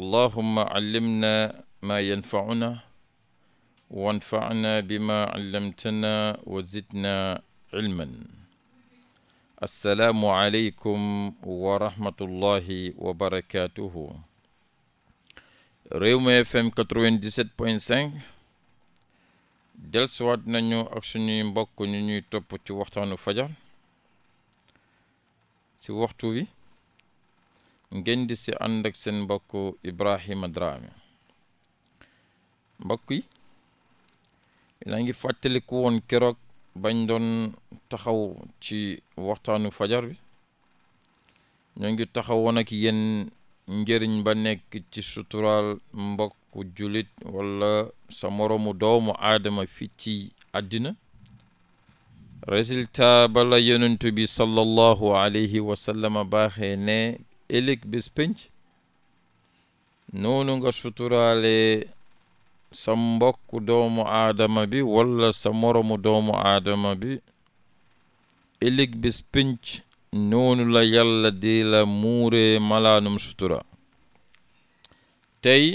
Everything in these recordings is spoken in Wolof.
اللهم علمنا ما ينفعنا وانفعنا بما علمتنا وزدنا علما السلام عليكم ورحمة الله وبركاته Rewmi FM 97.5 دل nañu ak suñuy mbokk ñu ñuy تي وقتانو فجر سي وقتو بي ngeen di si ànd ak seen mbokk Drame mbokk yi yaa ngi fàttaliku woon keroog bañ doon taxaw ci waxtaanu fajar bi ñoo ngi taxawoon ak yéen njëriñ ba nekk ci sutural mbokku julit wala sa moromu doomu aadama fii ci àddina résultat bala yonent bi sallallahu alayhi wa sallam ne elik bispinc nonunga suturale sambokku domo adama bi walla samoromo domo adama bi elik bispinc nonula yalla dila mure malanum sutura tey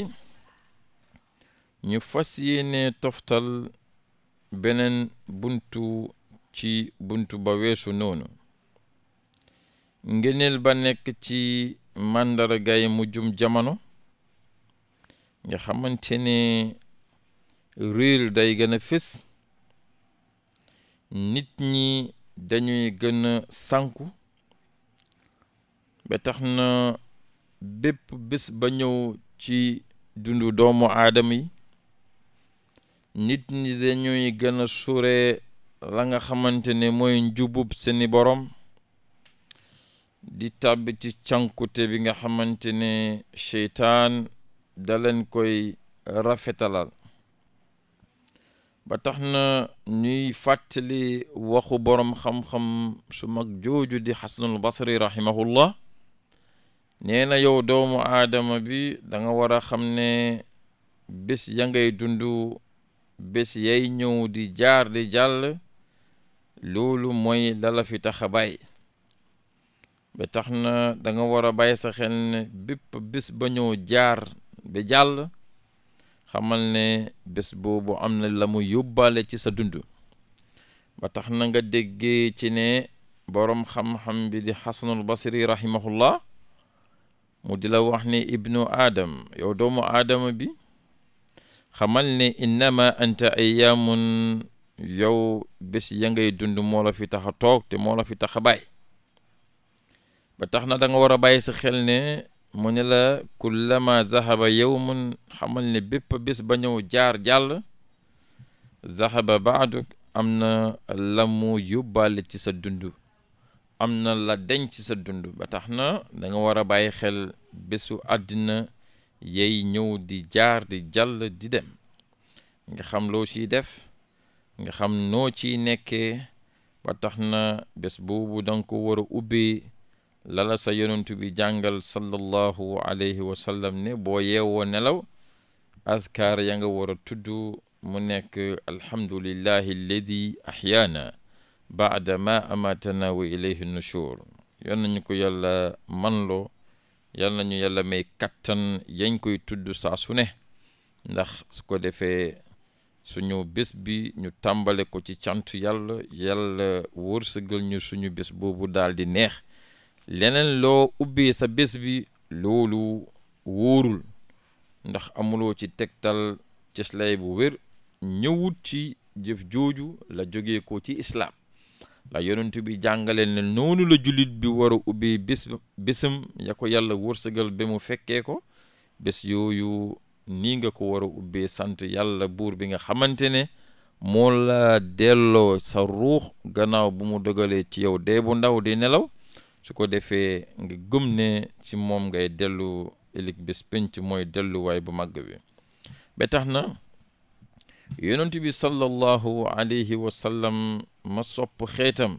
ñu fasiyene toftal benen buntu ci buntu ba weesu nonu ngëneel ba nekk ci màndargay mujjum jamono nga xamante ne riir day gën a fés nit ñi dañuy gën a sànku ba tax na bépp bés ba ñëw ci dundu doomu aadama yi nit ñi dañuy gën a sure la nga xamante ne mooy njubub seeni borom di tàbbi ci cànkute bi nga xamante ne seytaan da leen koy rafetalal ba tax na ñuy fàttali waxu boroom xam-xam su mag jooju di xasanul basri rahimahullah nee na yow doomu aadama bi danga nga war a xam ne bés ya ngay dund bés yay ñëw di jaar di jàll loolu mooy lala fi tax a ba tax na da nga war a bàyyi sa xel ne bépp bés ba ñëw jaar ba jàll xamal ne bés boobu am na la mu yóbbaale ci sa dund ba tax na nga déggee ci ne borom xam-xam bi di xasanul basri rahimahullah mu di la wax ne ibnu aadam yow doomu aadama bi xamal ne innama anta ayyamun yow bés ya ngay dund moo la fi tax a toog te moo la fi tax a bàyyi ba tax na da nga war a sa xel ne mu kullama zahaba yawmun xamal ne bépp bés ba ñëw jaar jàll zahaba ba'duk amna lamu la mu yóbbaale ci sa dund am na la denc ci sa dund ba tax da nga war a xel bésu àddina yey ñëw di jaar di jàll di dem nga xam loo ciy def nga xam noo ciy nekkee ba tax bés boobu da ko war ubbi lala sa yonent bi jàngal sallallahu alayhi wa sallam ne bo yewo nelaw azkar ya nga war a mu nek alhamdulillahi alladhi ahyana ba'da ma amatana wa ilayhi nushur yon nañ ko yàlla manlo yal nañu yàlla may katan yañ koy tuddu sa suné ndax su ko defee suñu bés bi ñu tàmbale ko ci ciantu yàlla yàlla wursugal ñu suñu bés bobu daal di neex leneen loo ubbee sa bés bi loolu wóorul ndax amuloo ci tegtal cëslay bu wér ñëwut ci jëf jooju la jógee ko ci islaam la yonentu bi jàngale ne noonu la jullit bi war a ubbee bés bésam ya ko yàlla wërsëgal ba mu fekkee ko bés yooyu nii nga ko war a ubbee sant yàlla buur bi nga xamante ne moo la delloo sa ruux gannaaw bu mu dogalee ci yow dee bu ndaw di nelaw su ko defee nga gëm ne ci moom ngay dellu ëllëg bés penc mooy delluwaay bu màgg bi ba tax na yonent bi sallallahu alayhi wa sallam ma sopp xeetam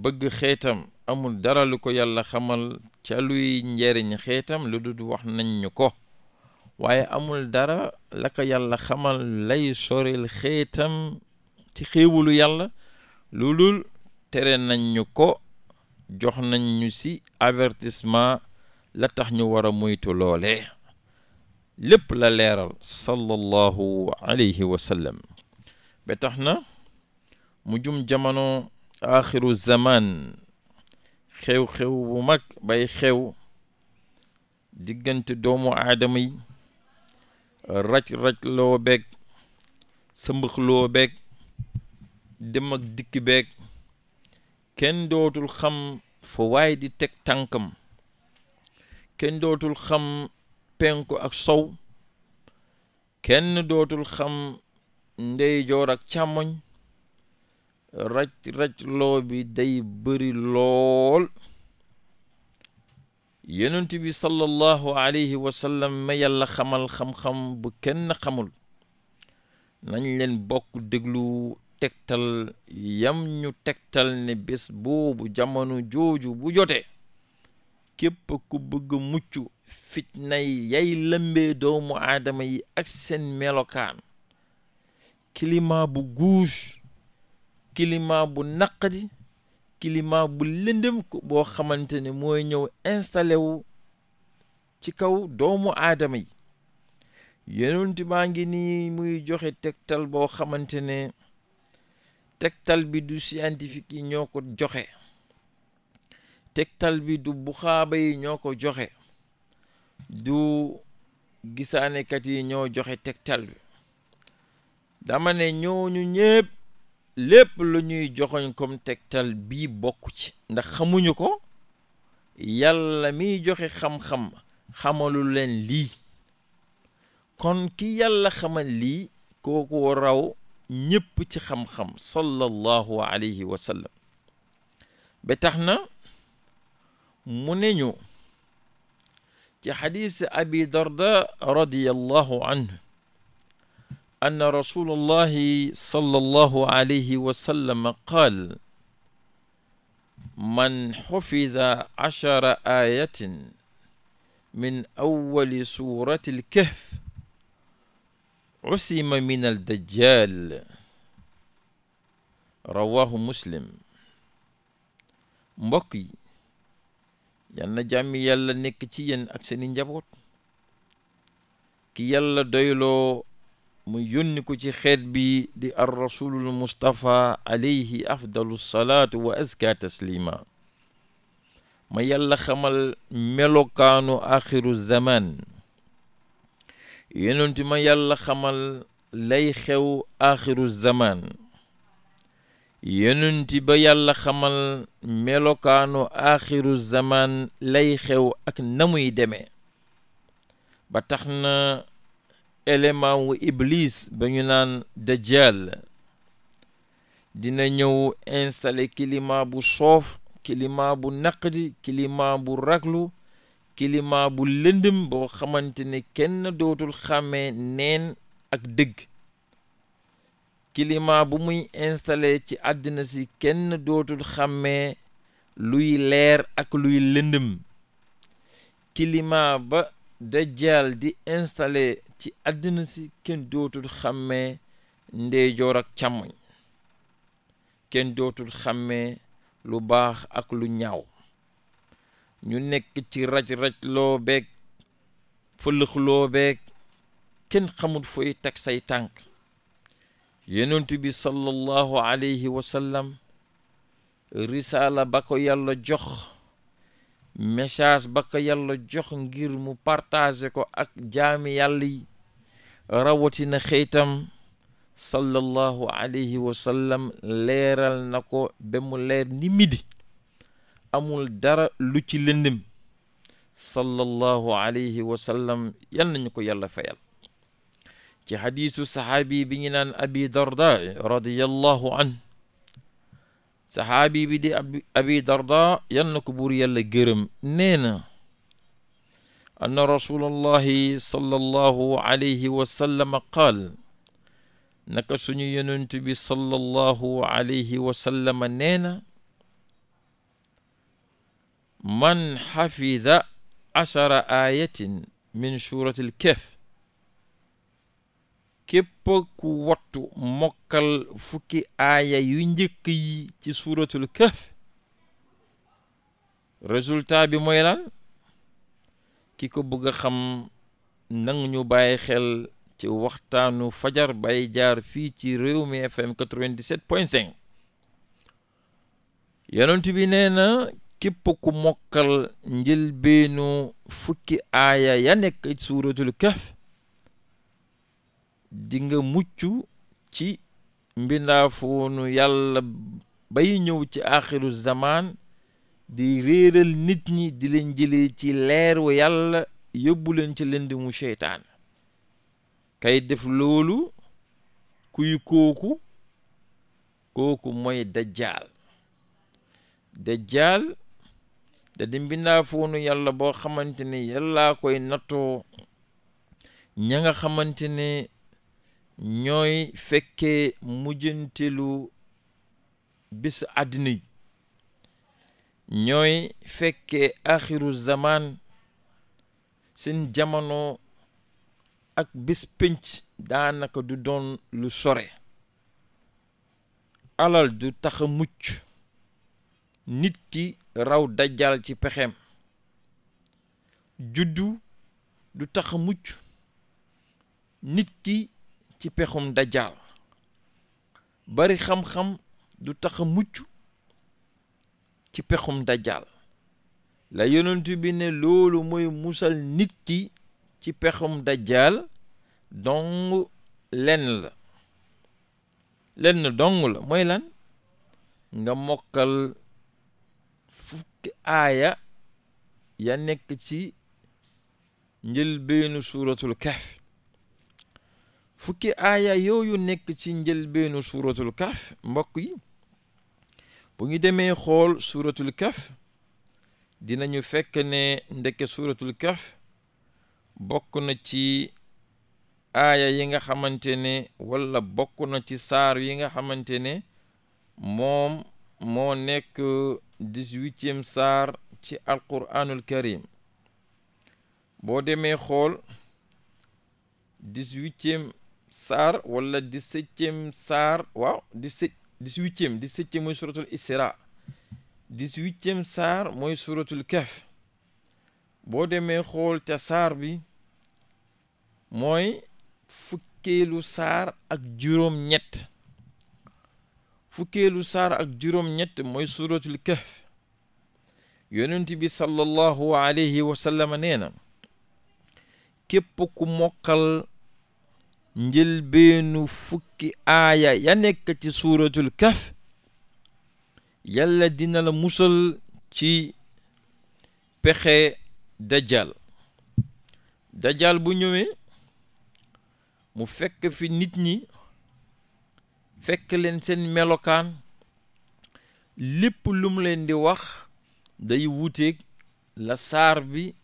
bëgg xeetam amul dara lu ko yàlla xamal ca luy njëriñ xeetam lu dud wax nañ ñu ko waaye amul dara la ko yàlla xamal lay soril xeetam ci xéewalu yàlla lulul tere nañ ñu ko jox nañ ñu si avertissement la tax ñu war a moytu loolee lépp la leeral sallallahu alayhi wa sallam ba tax na mu jum jamono axiru zaman xew-xew bu mag bay xew diggante doomu aadama yi raj-raj loo beeg sëmbax loo beeg dem ak dikk beeg ken dootul xam fa waay di teg tànkam ken dootul xam penku ak sow kenn dootul xam ndeyjoor ak càmmoñ raj raj loo bi day bëri lool yonent bi sallallahu alayhi wa sallam ma yàlla xamal xam-xam bu kenn xamul nañ leen bokk déglu tegtal yam ñu tegtal ne bés boobu jamono jooju bu jotee képp ku bëgg mucc fitnay yay lëmbee doomu aadama yi ak seen melokaan climat bu guus climat bu naqadi climat bu lëndëm ko boo xamante ne mooy ñëw installé wu ci kaw doomu aadama yi yonent baa ngi nii muy joxe tegtal boo xamante tegtal bi du scientifique yi ñoo ko joxe tegtal bi du buxaaba yi ñoo ko joxe du gisaanekat yi ñoo joxe tegtal bi dama ne ñooñu ñépp lépp lu ñuy joxoñ comme tegtal bi bokk ci ndax xamuñu ko yàlla miy joxe xam-xam xamalu leen lii kon ki yàlla xamal lii kooku raw ñëpp ci xam-xam sallallahu alayhi wa sallam ba tax na mu ne ñu ci xadis abi darda radiyallahu anhu anna rasulullahi sallallahu alayhi wa sallam qaal man xufida ashara ayatin min awwali surati alkahf usima min al dajjal mbokk yi yal na yàlla nekk ci yenn ak seeni njaboot ki yàlla doyloo mu yónni ko ci xeet bi di ar rasulul mustapha alayhi wa azka taslima ma yàlla xamal melokaanu axiru zaman yonent ma yàlla xamal lay xew axiru zamaan yonent ba yàlla xamal melokaanu axiru zamaan lay xew ak namuy deme ba tax na élément wu iblis ba ñu naan dajjal dina ñëw installé climat bu soof climat bu naqdi climat bu raglu climat bu lëndëm boo xamante ne kenn dootul xàmmee neen ak dëgg kilima bu muy installé ci àddina si kenn dootul xàmmee luy leer ak luy lëndëm kilima ba dajjal di installé ci àddina si kenn dootul xàmmee ndeyjoor ak càmmoñ kenn dootul xàmmee lu baax ak lu ñaaw ñu nekk ci raj-raj loo beeg fëlëx loo beeg kenn xamul fooy teg say tànk yonent bi sallallahu alayhi wa sallam risaala ba ko yàlla jox message ba ko yàlla jox ngir mu partager ko ak jaami yàlla yi rawatina xëytam sallallahu alayhi wa sallam leeral na ko ba mu leer ni midi amul dara lu ci lendim sallallahu alayhi wa sallam yal nañ ko yàlla fayal ci hadithu sahabi bi ñi nan abi darda radiyallahu an sahabi bi di abi darda yal nako bur yàlla geureum neena na anna rasulallahi sallallahu alayhi wa sallam qaal naka suñu yonent bi sallallahu alayhi wa sallam nee man xafida achara ayatin min suratil kahf képp ku wattu mokkal fukki aaya yu njëkk yi ci suuratul kahf résultat bi moy lan ki ko bëgg a xam nang ñu bàyyi xel ci waxtaanu fajar bay jaar fii ci réew mi fm 97 bi nee képp ku mokkal njëlbeenu fukki aaya ya nekk suuratul kahf di nga mucc ci mbindaafoonu yàlla bay ñëw ci axiru zamaan di réeral nit ñi di leen jëlee ci leeru yàlla yóbbu leen ci lënd mu seytaan kay def loolu kuy kooku kooku mooy dajjaal dajjaal da di yàlla boo xamante ni yàllaa koy nattoo ña nga xamante ne ñooy fekkee mujjantelu bis àddina yi ñooy fekkee axiru zamaan seen jamono ak bis pénc daanaka du doon lu sore alal du tax mucc nit ki raw dajjal ci pexeem juddu du tax mucc nit ki ci pexum dajjal bari xam-xam du tax mucc ci pexum dajjal la yonent bi ne loolu mooy musal nit ki ci pexum dajjal dong lenn la lenn dong la mooy lan nga mokkal fukki aaya ya nekk ci njëlbeenu suuratul kahf fukki aaya yooyu nekk ci njëlbeenu suuratul kahf mbokk yi bu ñu demee xool suuratul kahf dinañu fekk ne ndeke suuratul kahf bokk na ci aaya yi nga xamante ne walla bokk na ci saar yi nga xamante ne moom moo nekk dix-huitième saar ci alquraanul karim boo demee xool dix-huitième saar wala dix-septième saar waaw dix-sept dix mooy suratul isra dix saar mooy suratul kahf boo demee xool ca saar bi mooy fukkeelu saar ak juróom ñett fukkeelu saar ak juróom-ñett mooy suratul kahf yonent bi sallallahu alayhi wa sallam nee na képp ku mokkal njëlbeenu fukki aaya ya nekk ci suuratul kahf yàlla dina la musal ci pexe dajjal dajjal bu ñëwee mu fekk fi nit ñi fekk leen seen melokaan lépp lum leen di wax day wuuteeg la saar bi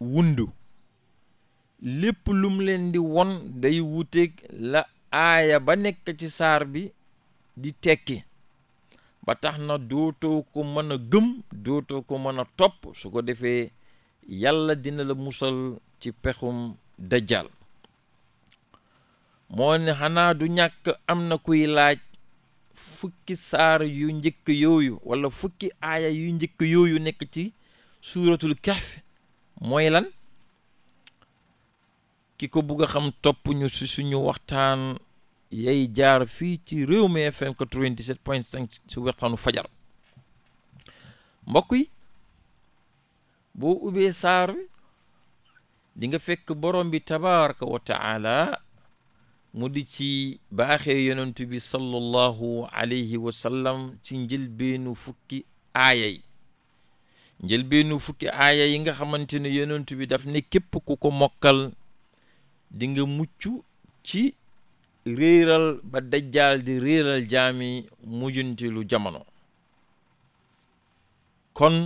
wundu lépp lum leen di won day wuuteeg la aaya ba nekk ci saar bi di tekki ba tax na dootoo ko mën a gëm dootoo ko mën a topp su ko defee yàlla dina la musal ci pexum dajal moo ne xanaa du ñàkk am na kuy laaj fukki saar yu njëkk yooyu wala fukki aaya yu njëkk yooyu nekk ci suuratul kahf mooy lan ki ko bugg xam topp ñu si suñu waxtaan yay jaar fii ci Rewmi FM 97.5 si waxtaanu fajar mbokk yi boo ubbee saar di nga fekk borom bi tabaraka wa mu di ci baaxee yonent bi sallallahu alayhi wa ci njëlbeenu fukki aaya yi njëlbeenu fukki aaya yi nga xamante ne yonent bi daf ne képp ku ko mokkal dinga nga mucc ci réeral ba dajjaal di réeral jaami mujjantilu jamono kon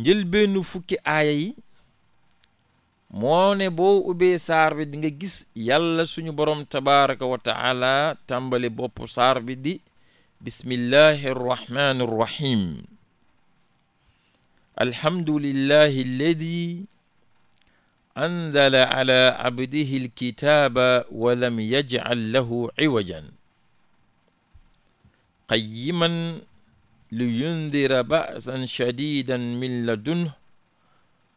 njëlbeenu fukki aaya yi moone boo ubbee saar bi di nga gis yàlla suñu borom tabaraka wa taala tàmbali bopp saar bi di bismillahi arrahmani arrahim alhamdulillahi alladi anzala ala abdihi alkitaba wa lam yajcal lahu ciwajan qayiman liyundira ba'san shadidan min ladunhu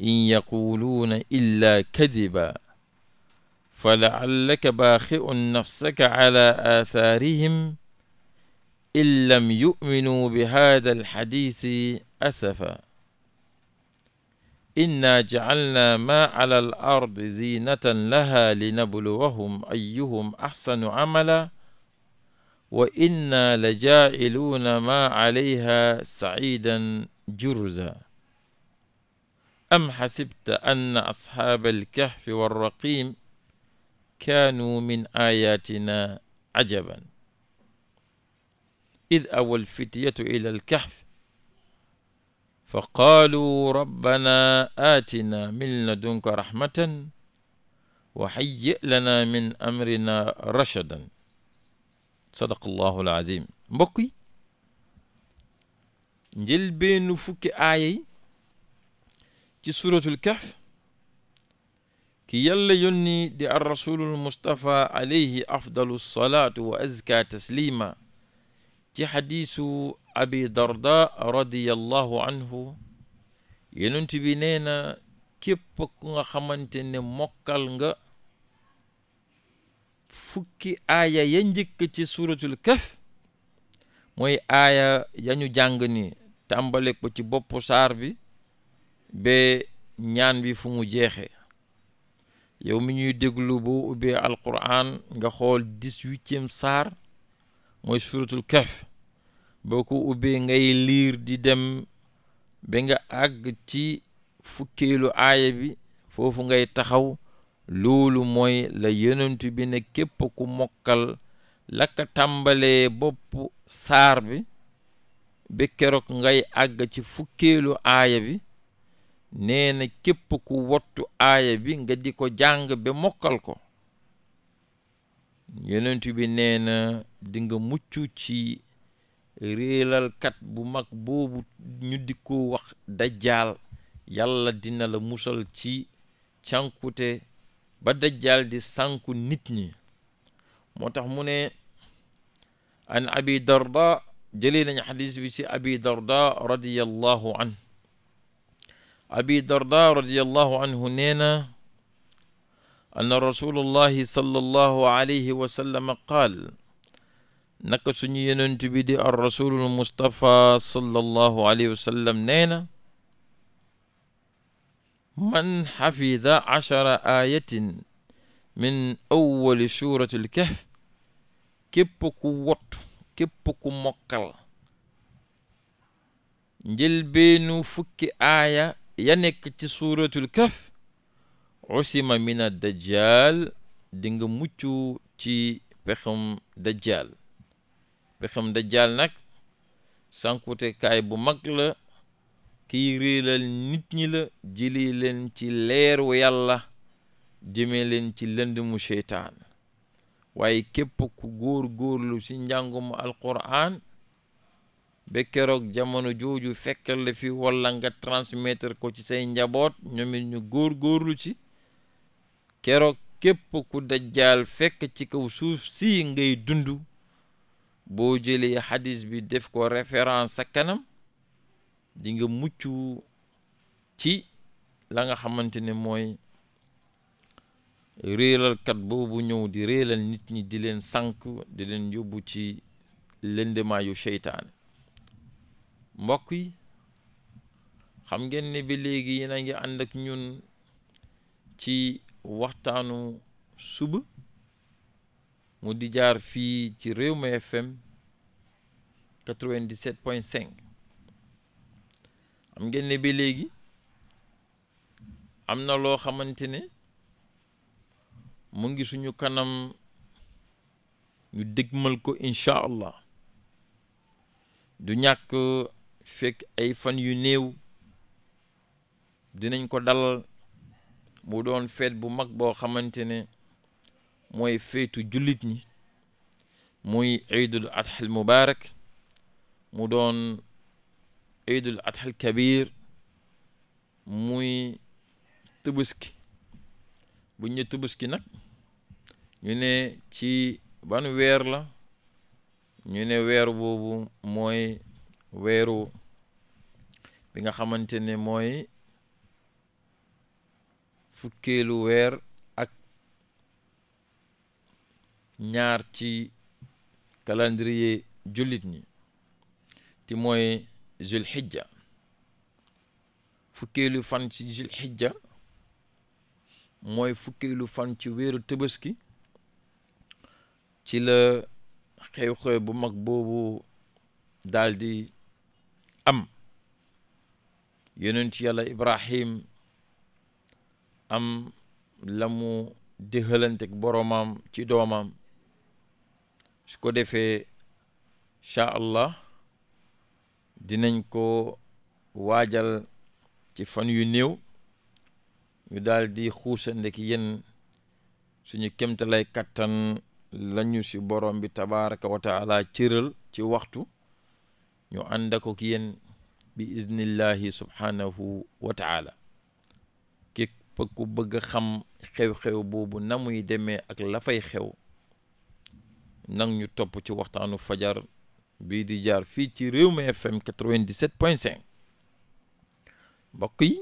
إن يقولون إلا كذبا فلعلك باخئ نفسك على آثارهم إن لم يؤمنوا بهذا الحديث أسفا إنا جعلنا ما على الأرض زينة لها لنبلوهم أيهم أحسن عملا وإنا لجاعلون ما عليها سعيدا جرزا أم حسبت أن أصحاب الكهف والرقيم كانوا من آياتنا عجبا إذ أوى الفتية إلى الكهف فقالوا ربنا آتنا من لدنك رحمة وهيئ لنا من أمرنا رشدا صدق الله العظيم بقي njëlbeenu نفك aaya ci suratul kahf ki yalla yonni di ar rasulul mustafa alayhi afdalus salatu wa azka taslima ci hadithu abi darda radiyallahu anhu yonent bi neena kep képp ku nga xamantene mokal nga fukki aya ya ci suratul kahf moy aya ya ñu jàng ni tàmbale ko ci bop sar bi ba ñaan bi fu mu jeexee yow mi ñuy déglu boo ubbee alquran nga xool dix-huitième saar mooy suratul kahf boo ko ubbee ngay liir di dem ba nga àgg ci fukkeelu aaya bi foofu ngay taxaw loolu mooy la yonent bi ne képp ku mokkal la tàmbalee bopp saar bi ba keroog ngay àgg ci fukkeelu aaya bi neena képp ku wottu aaya bi nga di ko jàng ba mokkal ko yonent bi neena dinga di nga mucc ci réelalkat bu mag boobu ñu di ko wax dajjaal yàlla dina la musal ci cànkute ba dajjaal di sànku nit ñi moo tax mu ne an abi darda jëlee nañ xadis bi ci abi darda radiyallahu an أبي الدرداء رضي الله عنه نينا أن رسول الله صلى الله عليه وسلم قال نكسني ننتبدي الرسول المصطفى صلى الله عليه وسلم نينا من حفظ عشر آية من أول سورة الكهف كبك وط كبك مقل جلبين فك آيه ya nekk ci suuratul kaf usima min ad dajjal mucc ci pexam dajjal pexam dajjal nag sànkute bu mag la kiy réelal nit ñi la jëli leen ci leeru yàlla jëme leen ci lënd lëndëmu seytaan waaye képp ku góor góorlu ci njàngum alquran ba keroog jamono jooju fekkal la fi walla nga transmettre ko ci say njaboot ñoomit ñu góor-góorlu ci keroog képp ku dajjaal fekk ci kaw suuf si ngay dundu boo jëlee xadis bi def ko reference sa kanam dinga mucc ci la nga xamante ne mooy réelalkat boobu ñëw di réelal nit ñi di leen sànk di leen yóbbu ci lëndemaayu seytaane mbokk yi xam ngeen ne ba léegi yéen a ngi ànd ak ñun ci waxtaanu sub mu di jaar fii ci Rewmi FM 97.5 xam ngeen ne bi léegi am na loo xamante ne mu ngi suñu kanam ñu dégmal ko incha allah du ñàkk. fekk ay fan yu néew dinañ ko dalal mu doon feet bu mag boo xamante ne mooy feetu jullit ñi muy iidul adxal mubarak mu doon iidul adxal kabir muy tubuski buñ ne tubuski nag ñu ne ci ban weer la ñu ne weer boobu mooy weeru bi nga xamante ne mooy fukkeelu weer ak ñaar ci calendrier jullit ñi ti mooy zulhijja fukkeelu fan ci zulhijja mooy fukkeelu fan ci weeru tëbaski ci la xew-xew bu mag boobu daldi am ci yàlla ibrahim am lamu mu dëxalanteg boroomam ci doomam su ko defee incha allah dinañ ko waajal ci fan yu néew ñu daldi di xuusandek yéen suñu kemtalay kattan lañu si borom bi tabaraka wa taala ci waxtu yo annda ko kiyen bi iznillahi subhanahu wa taala képp ku bëgg a xam xew-xew boobu na muy demee ak la fay xew nang ñu topp ci waxtaanu fajar bii di jaar fii ci Rewmi FM 97.5 mbokk yi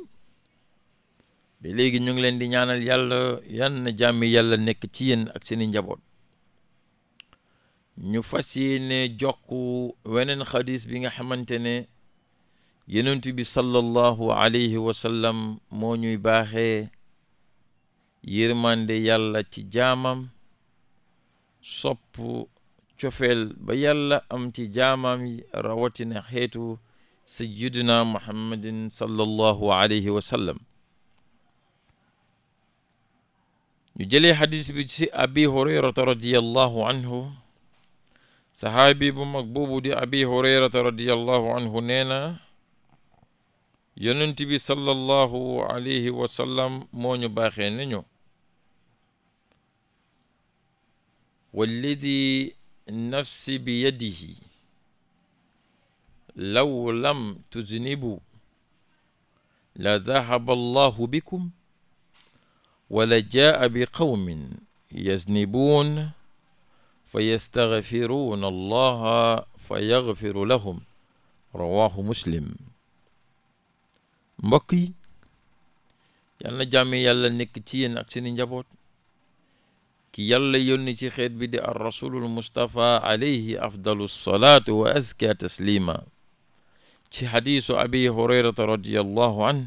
ba léegi ñu ngi leen di ñaanal yàlla yan jàmmi yàlla nekk ci yéen ak seeni njaboot ñu fas yéene jokku weneen xadis bi nga xamante ne yonent bi sallallahu alayhi wa sallam moo ñuy baaxee yërmande yàlla ci jaamam sopp cofeel ba yàlla am ci jaamam yi rawatina xeetu sayyidina muhammadin sallallahu alayhi wa sallam ñu jëlee xadis bi ci abi hurayrata radiallahu anhu sahabi bu mag boobu di abi hurayrata radiallahu anhu nee na yonent bi sallallahu alayhi wa sallam moo ñu baaxee nañu walladi nafsi bi yadihi law lam tuznibu la dahaba allahu bikum wala jaa bi qawmin yaznibun فيستغفرون الله فيغفر لهم رواه مسلم مبكي يالنا جامي يالا نيك تي ناك نجابوت كي يالا يوني سي خيت بي دي الرسول المصطفى عليه افضل الصلاه وازكى تسليما تي حديث ابي هريره رضي الله عنه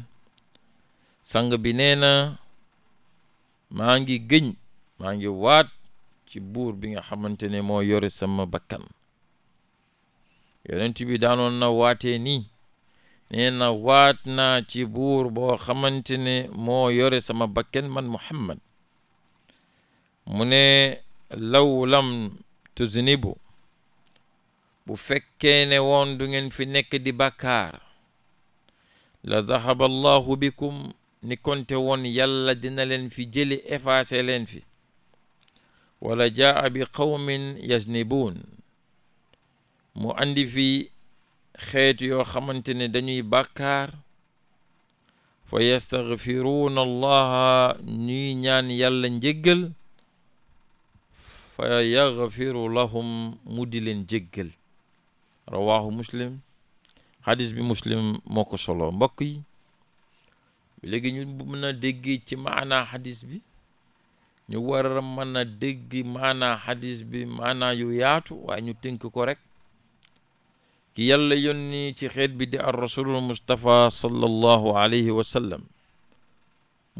سانغ بي نينا ماغي گنج ماغي وات ci bour bi nga xamantene mo moo yore sama bakkan yonent bi daanoon na waté ni nee na waat naa ci bour bo xamantene mo yore sama bakkan man muhammad mune law lam tuznibu bu fekkee ne du ngeen fi nek di bakkar la zahaba allah bikum ni konte won yàlla dina len fi jëli effacé len fi ولا جاء بقوم يزنبون مو عندي في خيت يو خمنتني دني بكار فيستغفرون الله نينيان يلا نجيجل فيغفر لهم مدلن جيجل رواه مسلم حديث بمسلم موكو صلو مبكي بلغي نبو منا ديجي تي معنا حديث بي ñu war a mën a dégg maanaa xadis bi maanaa yu yaatu waaye ñu tënk ko rekk ki yàlla yónni ci xeet bi di ar rasulul mustapha sallallahu alayhi wa sallam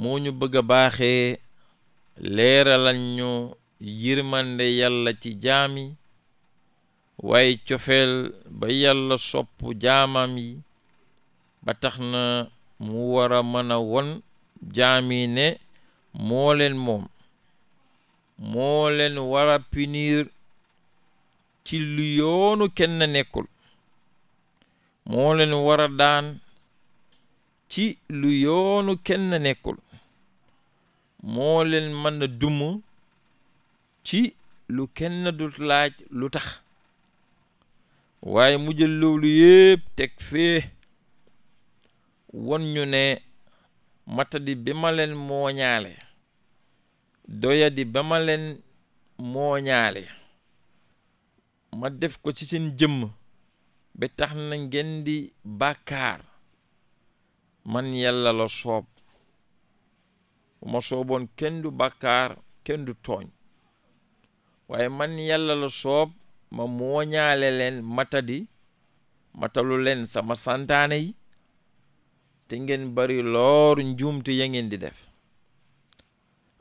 moo ñu bëgg a baaxee leeralal ñu yërmande yàlla ci jaami waaye cofeel ba yàlla sopp jaamam yi ba tax na mu wara a mën a won jaami ne moo moom moolen wara pinir cillu yoonu kenne nekkul moolen wara daan ci lu yoonu kenne nekkul moolen manna dumm ci lu kenne dut laaj lu tax waaye mujjal loolu yépp teg fee won ñu ne matadi bi ma leen mooñaale doyadi di bama len mooñaale ma def ko ci seen jëmm be tax na ngeen di bàkkaar man yalla la soob bu ma sooboon kenn du bàkkaar kenn du tooñ waaye man yàlla la soob ma mooñaale leen matadi matalu sama santaane yi te ngeen bari loor njuumte ya ngeen di def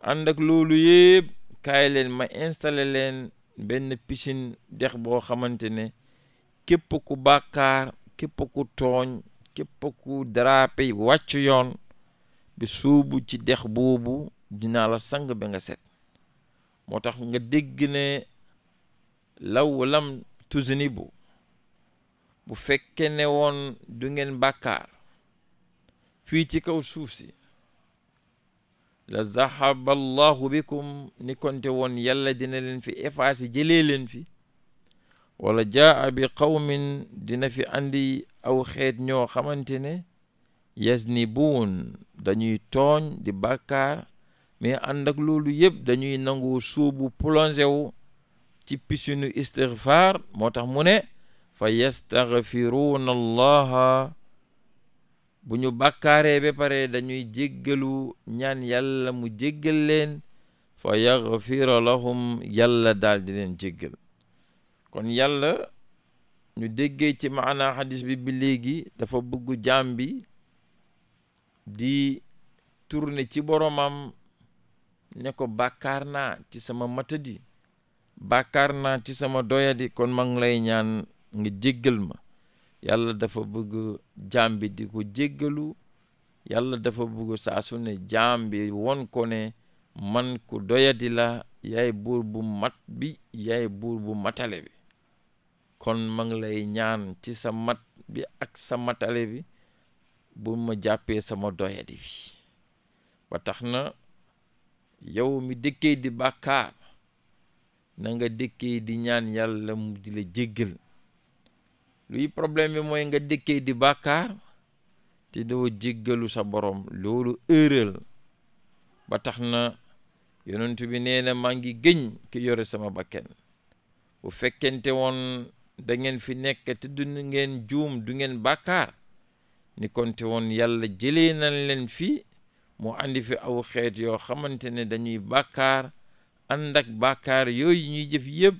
ànd ak loolu yëpp kaay leen ma installe leen benn piscine dex boo xamante ne képp ku bàkkaar képp ku tooñ képp ku darape wàcc yoon bi suubu ci dex boobu dinaa la sang bi nga set moo tax nga dégg ne law lam tuznibu bu fekkee ne woon du ngeen bàkkaar fii ci kaw suuf si la zahaba allahu bikum ni konte woon yàlla dina leen fi effacé jëlee leen fi wala jaa bi qawmin dina fi andi aw xeet ñoo xamante ne yasnibuun dañuy tooñ di bàkkaar mais ànd loolu yëpp dañuy nangu suubu plongé wu ci piscine istighfar moo tax mu ne fa yastaghfiruuna allaha bu ñu bàkkaaree ba pare dañuy jéggalu ñaan yàlla mu jéggal leen fa yaxfira lahum yàlla daal di leen jéggal kon yàlla ñu déggee ci maanaa xadis bi bi léegi dafa bëgg jaam bi di tourner ci boromam ne ko bàkkaar naa ci sama matadi bakkaar naa ci sama doyadi kon mag lay ñaan nga jéggal ma Yalla dafa bëgg jambi di ko jéggalu yàlla dafa bëgg saa su ne jaam won ko ne man ku doyadi la yaay buur bu mat bi yaay buur bu matale bi kon ma ngi lay ñaan ci sa mat bi ak sa matale bi bu ma jàppee sama doyadi bi ba tax na yow mi dëkkee di bàkkaar na nga di ñaan yàlla mu di la jéggal luy problème bi mooy nga dëkkee di bakar te doo jéggalu sa borom loolu ëral ba tax na yonent bi nee na maa ngi gëñ ki yore sama bakken bu fekkente woon da ngeen fi nekk te du ngeen juum du ngeen bàkkaar ni konte woon yàlla jëlee nañ leen fi mu andi fi aw xeet yoo xamante ne dañuy bàkkaar ànd ak bàkkaar ñuy jëf yëpp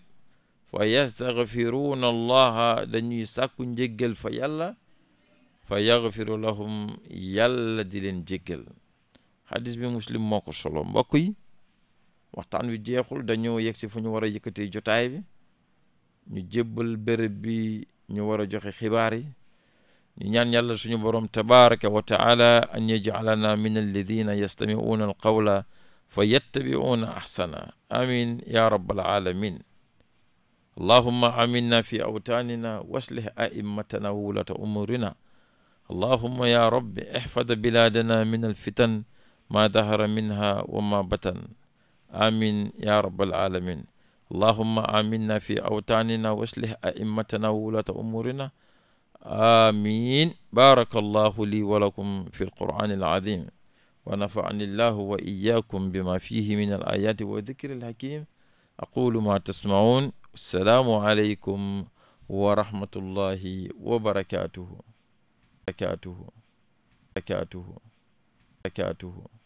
فيستغفرون الله دنيو ساكو نجيجل فيالا فيغفر لهم يالا دلين جيجل حديث بمسلم موكو سلام بكوي وقتان بي جيخل دنيو يكسي فنو ورا يكتي جوتاي بي ني جيبل بربي ني ورا جوخي خباري ني نيان يالا سنو بروم تبارك وتعالى أن يجعلنا من الذين يستمعون القول فيتبعون أحسن آمين يا رب العالمين اللهم امنا في اوطاننا واصلح ائمتنا وولاة امورنا اللهم يا رب احفظ بلادنا من الفتن ما ظهر منها وما بطن امين يا رب العالمين اللهم امنا في اوطاننا واصلح ائمتنا وولاة امورنا امين بارك الله لي ولكم في القران العظيم ونفعني الله واياكم بما فيه من الايات والذكر الحكيم اقول ما تسمعون السلام عليكم ورحمة الله وبركاته بركاته بركاته بركاته